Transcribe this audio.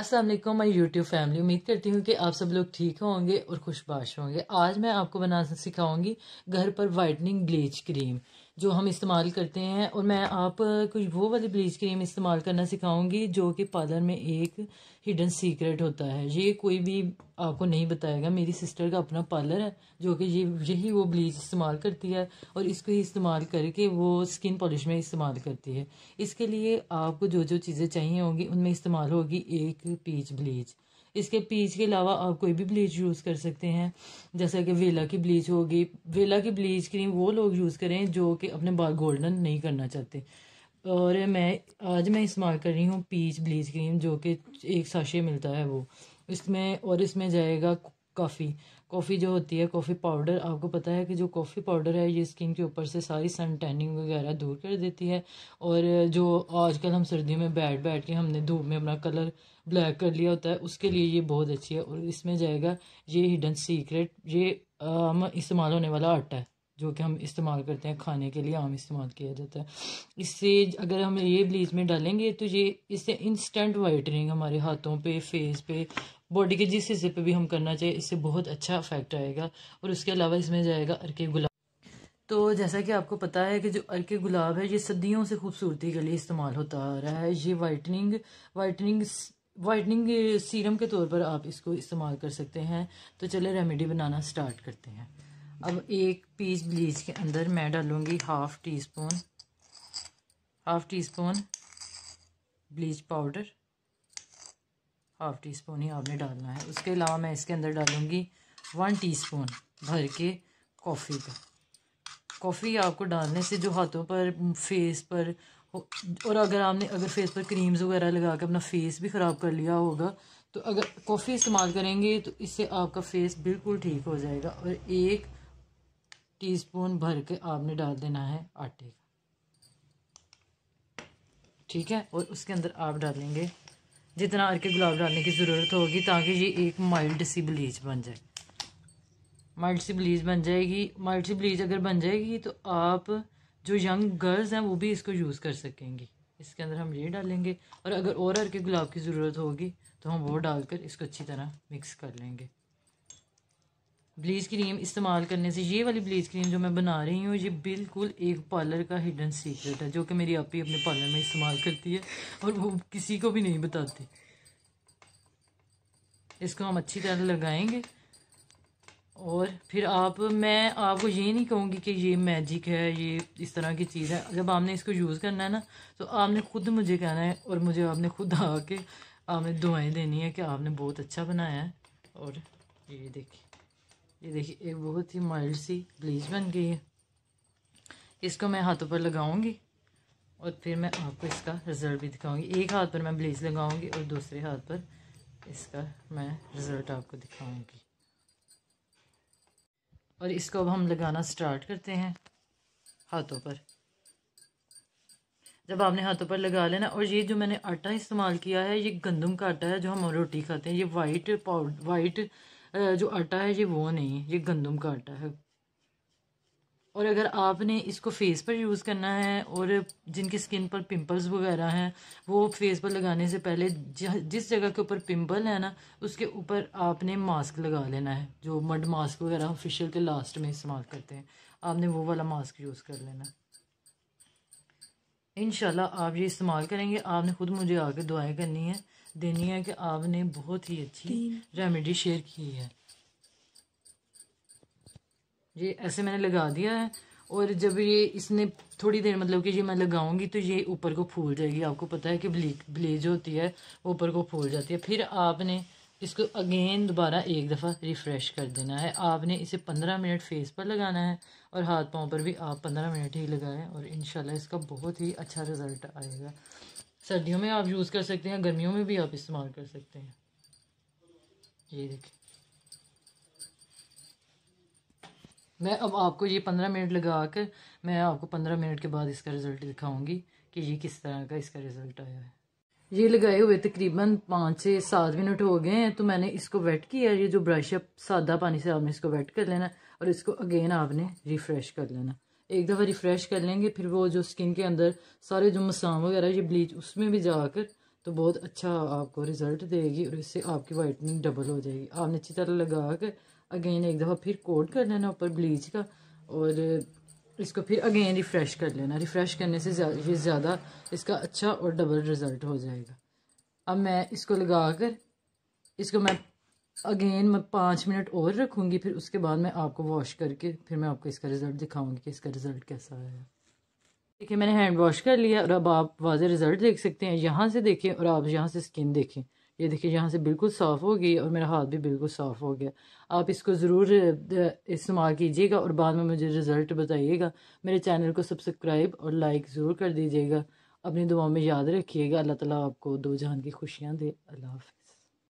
असलम वालेकुम YouTube YouTube family उम्मीद करती हूँ कि आप सब लोग ठीक होंगे और खुशबाश होंगे आज मैं आपको बनाना सिखाऊंगी घर पर वाइटनिंग ब्लीच क्रीम जो हम इस्तेमाल करते हैं और मैं आप कुछ वो वाली ब्लीच क्रीम इस्तेमाल करना सिखाऊंगी जो कि पार्लर में एक हिडन सीक्रेट होता है ये कोई भी आपको नहीं बताएगा मेरी सिस्टर का अपना पार्लर है जो कि ये यही वो ब्लीच इस्तेमाल करती है और इसको ही इस्तेमाल करके वो स्किन पॉलिश में इस्तेमाल करती है इसके लिए आपको जो जो चीज़ें चाहिए होंगी उनमें इस्तेमाल होगी एक पीच ब्लीच इसके पीच के अलावा आप कोई भी ब्लीच यूज़ कर सकते हैं जैसा कि वेला की ब्लीच होगी वेला की ब्लीच क्रीम वो लोग यूज़ करें जो कि अपने बाल गोल्डन नहीं करना चाहते और मैं आज मैं इस्तेमाल कर रही हूँ पीच ब्लीच क्रीम जो कि एक साशे मिलता है वो इसमें और इसमें जाएगा काफ़ी कॉफ़ी जो होती है कॉफ़ी पाउडर आपको पता है कि जो कॉफ़ी पाउडर है ये स्किन के ऊपर से सारी सन टैनिंग वगैरह दूर कर देती है और जो आजकल हम सर्दी में बैठ बैठ के हमने धूप में अपना कलर ब्लैक कर लिया होता है उसके लिए ये बहुत अच्छी है और इसमें जाएगा ये हिडन सीक्रेट ये हम इस्तेमाल होने वाला आटा है जो कि हम इस्तेमाल करते हैं खाने के लिए आम इस्तेमाल किया जाता है इससे अगर हम ये ब्लीच में डालेंगे तो ये इससे इंस्टेंट वाइटनिंग हमारे हाथों पे फेस पे बॉडी के जिस हिस्से पे भी हम करना चाहिए इससे बहुत अच्छा इफेक्ट आएगा और उसके अलावा इसमें जाएगा अरके गुलाब तो जैसा कि आपको पता है कि जो अरके गुलाब है ये सदियों से खूबसूरती के लिए इस्तेमाल होता आ रहा है ये वाइटनिंग वाइटनिंग वाइटनिंग सीरम के तौर पर आप इसको इस्तेमाल कर सकते हैं तो चले रेमेडी बनाना स्टार्ट करते हैं अब एक पीस ब्लीच के अंदर मैं डालूँगी half teaspoon half teaspoon bleach powder half teaspoon ही आपने डालना है उसके अलावा मैं इसके अंदर डालूँगी वन टीस्पून भर के कॉफ़ी का कॉफ़ी आपको डालने से जो हाथों पर फेस पर और अगर आपने अगर फेस पर क्रीम्स वगैरह लगा के अपना फेस भी ख़राब कर लिया होगा तो अगर कॉफ़ी इस्तेमाल करेंगे तो इससे आपका फेस बिल्कुल ठीक हो जाएगा और एक टीस्पून भर के आपने डाल देना है आटे का ठीक है और उसके अंदर आप डालेंगे जितना अर्के गुलाब डालने की ज़रूरत होगी ताकि ये एक माइल्ड सी ब्लीच बन जाए माइल्ड सी ब्लीच बन जाएगी माइल्ड सी ब्लीच अगर बन जाएगी तो आप जो यंग गर्ल्स हैं वो भी इसको यूज़ कर सकेंगी इसके अंदर हम ये डालेंगे और अगर और अर्के गुलाब की ज़रूरत होगी तो हम वो डालकर इसको अच्छी तरह मिक्स कर लेंगे ब्लीच क्रीम इस्तेमाल करने से ये वाली ब्लीच क्रीम जो मैं बना रही हूँ ये बिल्कुल एक पार्लर का हिडन सीक्रेट है जो कि मेरी आप ही अपने पार्लर में इस्तेमाल करती है और वो किसी को भी नहीं बताती इसको हम अच्छी तरह लगाएंगे और फिर आप मैं आपको ये नहीं कहूँगी कि ये मैजिक है ये इस तरह की चीज़ है जब आपने इसको यूज़ करना है ना तो आपने ख़ुद मुझे कहना है और मुझे आपने ख़ुद आके आपने दुआएँ देनी है कि आपने बहुत अच्छा बनाया है और ये देखिए ये देखिए एक बहुत ही माइल्ड सी ग्लीज बन गई है इसको मैं हाथों पर लगाऊंगी और फिर मैं आपको इसका रिज़ल्ट भी दिखाऊंगी एक हाथ पर मैं ब्लीच लगाऊंगी और दूसरे हाथ पर इसका मैं रिज़ल्ट आपको दिखाऊंगी और इसको अब हम लगाना स्टार्ट करते हैं हाथों पर जब आपने हाथों पर लगा लेना और ये जो मैंने आटा इस्तेमाल किया है ये गंदम का आटा है जो हम रोटी खाते हैं ये वाइट पाउडर वाइट जो आटा है ये वो नहीं है ये गंदम का आटा है और अगर आपने इसको फेस पर यूज़ करना है और जिनकी स्किन पर पिंपल्स वगैरह हैं वो फेस पर लगाने से पहले जिस जगह के ऊपर पिंपल है ना उसके ऊपर आपने मास्क लगा लेना है जो मड मास्क वगैरह हम फेशियल के लास्ट में इस्तेमाल करते हैं आपने वो वाला मास्क यूज़ कर लेना है इन आप ये इस्तेमाल करेंगे आपने ख़ुद मुझे आके दुआएं करनी है देनी है कि आपने बहुत ही अच्छी रेमेडी शेयर की है ये ऐसे मैंने लगा दिया है और जब ये इसने थोड़ी देर मतलब कि ये मैं लगाऊंगी तो ये ऊपर को फूल जाएगी आपको पता है कि ब्लीक ब्लेज होती है ऊपर को फूल जाती है फिर आपने इसको अगेन दोबारा एक दफ़ा रिफ़्रेश कर देना है आपने इसे पंद्रह मिनट फेस पर लगाना है और हाथ पाँव पर भी आप पंद्रह मिनट ही लगाएं और इन इसका बहुत ही अच्छा रिज़ल्ट आएगा सर्दियों में आप यूज़ कर सकते हैं गर्मियों में भी आप इस्तेमाल कर सकते हैं ये देखिए मैं अब आपको ये पंद्रह मिनट लगा कर मैं आपको पंद्रह मिनट के बाद इसका रिज़ल्ट दिखाऊंगी कि ये किस तरह का इसका रिज़ल्ट आया है ये लगाए हुए तकरीबन पाँच से सात मिनट हो गए हैं तो मैंने इसको वेट किया ये जो ब्रश है सादा पानी से आपने इसको वेट कर लेना और इसको अगेन आपने रिफ़्रेश कर लेना एक दफ़ा रिफ़्रेश कर लेंगे फिर वो जो स्किन के अंदर सारे जो मसाम वगैरह ये ब्लीच उसमें भी जाकर तो बहुत अच्छा आपको रिज़ल्ट देगी और इससे आपकी वाइटनिंग डबल हो जाएगी आपने अच्छी तरह लगा कर अगेन एक दफ़ा फिर कोट कर लेना ऊपर ब्लीच का और इसको फिर अगेन रिफ़्रेश कर लेना रिफ़्रेश करने से ज़्यादा ये ज़्यादा इसका अच्छा और डबल रिज़ल्ट हो जाएगा अब मैं इसको लगा कर इसको मैं अगेन मैं पाँच मिनट और रखूँगी फिर उसके बाद मैं आपको वॉश करके फिर मैं आपको इसका रिज़ल्ट दिखाऊँगी कि इसका रिज़ल्ट कैसा आया देखिए मैंने हैंड वॉश कर लिया और अब आप वाजे रिज़ल्ट देख सकते हैं यहाँ से देखें और आप यहाँ से स्किन देखें ये देखिए यहाँ से बिल्कुल साफ़ हो गई और मेरा हाथ भी बिल्कुल साफ़ हो गया आप इसको ज़रूर इस्तेमाल कीजिएगा और बाद में मुझे रिज़ल्ट बताइएगा मेरे चैनल को सब्सक्राइब और लाइक ज़रूर कर दीजिएगा अपनी दुआ में याद रखिएगा अल्लाह ताला आपको दो जहान की खुशियाँ दे अल्लाह हाफिज़